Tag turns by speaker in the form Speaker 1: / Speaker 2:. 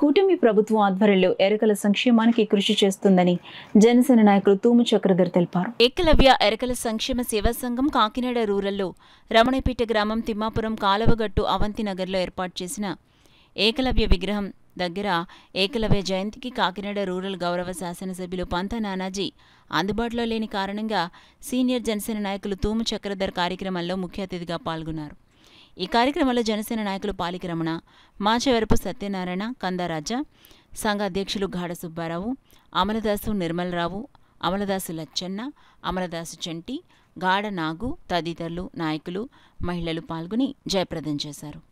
Speaker 1: కూటమి ప్రభుత్వం ఆధ్వర్యంలో ఎరకల సంక్షేమానికి కృషి చేస్తుందని జనసేన నాయకులు తూము చక్రధర్ తెలిపారు ఏకలవ్య ఎరకల సంక్షేమ సేవా సంఘం కాకినాడ రూరల్లో రమణపేట గ్రామం తిమ్మాపురం కాలవగట్టు అవంతి నగర్లో ఏర్పాటు చేసిన ఏకలవ్య విగ్రహం దగ్గర ఏకలవ్య జయంతికి కాకినాడ రూరల్ గౌరవ శాసనసభ్యులు పంత నానాజీ అందుబాటులో లేని కారణంగా సీనియర్ జనసేన నాయకులు తూము చక్రధర్ కార్యక్రమంలో ముఖ్య అతిథిగా పాల్గొన్నారు ఈ కార్యక్రమంలో జనసేన నాయకులు పాలికిరమణ మాచవరపు సత్యనారాయణ కందరాజ సంఘ అధ్యక్షులు గాఢ సుబ్బారావు అమలదాసు నిర్మలరావు అమలదాసు లచ్చన్న అమలదాసు చెంటి గాఢ నాగు తదితరులు నాయకులు మహిళలు పాల్గొని జయప్రదం చేశారు